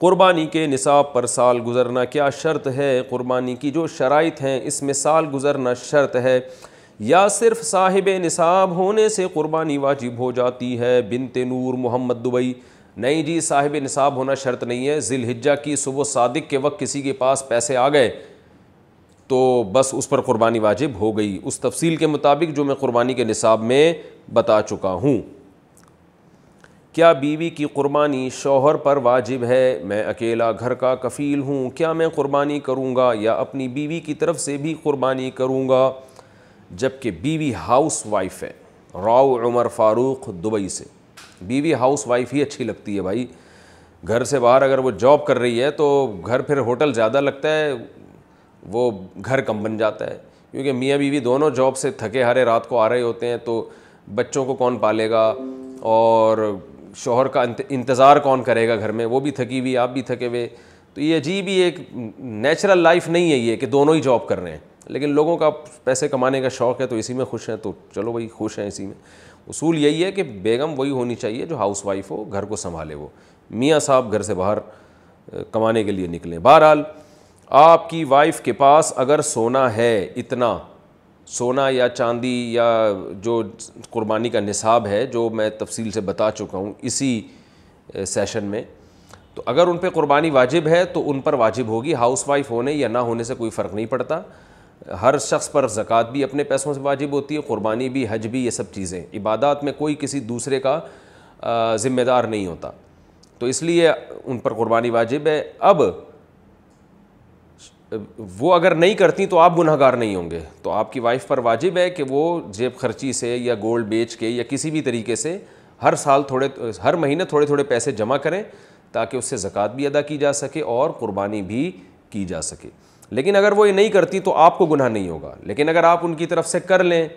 कुर्बानी के निसाब पर साल गुज़रना क्या शर्त है कुर्बानी की जो शराइ हैं इसमें साल गुज़रना शर्त है या सिर्फ साहिब निसाब होने से कुर्बानी वाजिब हो जाती है बिनते नूर मोहम्मद दुबई नहीं जी साहिब निसाब होना शर्त नहीं है जिलहिजा की सुबह सादिक के वक्त किसी के पास पैसे आ गए तो बस उस पर कुर्बानी वाजिब हो गई उस तफसील के मुताबिक जो मैं कुर्बानी के निसाब में बता चुका हूँ क्या बीवी की कुर्बानी शोहर पर वाजिब है मैं अकेला घर का कफ़ील हूँ क्या मैं कुर्बानी करूँगा या अपनी बीवी की तरफ से भी कुर्बानी करूँगा जबकि बीवी हाउस वाइफ है राव उमर फ़ारूक दुबई से बीवी हाउस वाइफ ही अच्छी लगती है भाई घर से बाहर अगर वो जॉब कर रही है तो घर फिर होटल ज़्यादा लगता है वो घर कम बन जाता है क्योंकि मियाँ बीवी दोनों जॉब से थके हारे रात को आ रहे होते हैं तो बच्चों को कौन पालेगा और शोहर का इंतज़ार कौन करेगा घर में वो भी थकी हुई आप भी थके हुए तो ये अजीब ही एक नेचुरल लाइफ नहीं है ये कि दोनों ही जॉब कर रहे हैं लेकिन लोगों का पैसे कमाने का शौक़ है तो इसी में खुश हैं तो चलो वही खुश हैं इसी में उसूल यही है कि बेगम वही होनी चाहिए जो हाउस वाइफ हो घर को संभाले वो मियाँ साहब घर से बाहर कमाने के लिए निकलें बहरहाल आपकी वाइफ के पास अगर सोना है इतना सोना या चांदी या जो कुर्बानी का निसाब है जो मैं तफसील से बता चुका हूँ इसी सेशन में तो अगर उन पर कुर्बानी वाजिब है तो उन पर वाजिब होगी हाउस वाइफ होने या ना होने से कोई फ़र्क नहीं पड़ता हर शख्स पर ज़क़़त भी अपने पैसों से वाजिब होती है क़ुरबानी भी हज भी ये सब चीज़ें इबादत में कोई किसी दूसरे का ज़िम्मेदार नहीं होता तो इसलिए उन पर कुर्बानी वाजिब है अब वो अगर नहीं करती तो आप गुनहगार नहीं होंगे तो आपकी वाइफ पर वाजिब है कि वो जेब खर्ची से या गोल्ड बेच के या किसी भी तरीके से हर साल थोड़े हर महीने थोड़े थोड़े पैसे जमा करें ताकि उससे ज़क़़त भी अदा की जा सके और कुर्बानी भी की जा सके लेकिन अगर वो ये नहीं करती तो आपको गुनाह नहीं होगा लेकिन अगर आप उनकी तरफ से कर लें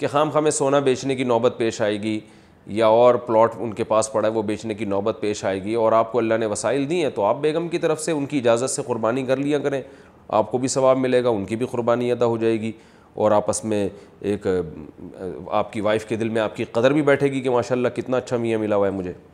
कि खाम हमें सोना बेचने की नौबत पेश आएगी या और प्लॉट उनके पास पड़ा है वो बेचने की नौबत पेश आएगी और आपको अल्लाह ने वसाइल दी हैं तो आप बेगम की तरफ से उनकी इजाज़त से कुर्बानी कर लिया करें आपको भी सवाब मिलेगा उनकी भी कुर्बानी अदा हो जाएगी और आपस में एक आपकी वाइफ़ के दिल में आपकी कदर भी बैठेगी कि माशाल्लाह कितना अच्छा मियाँ मिला हुआ है मुझे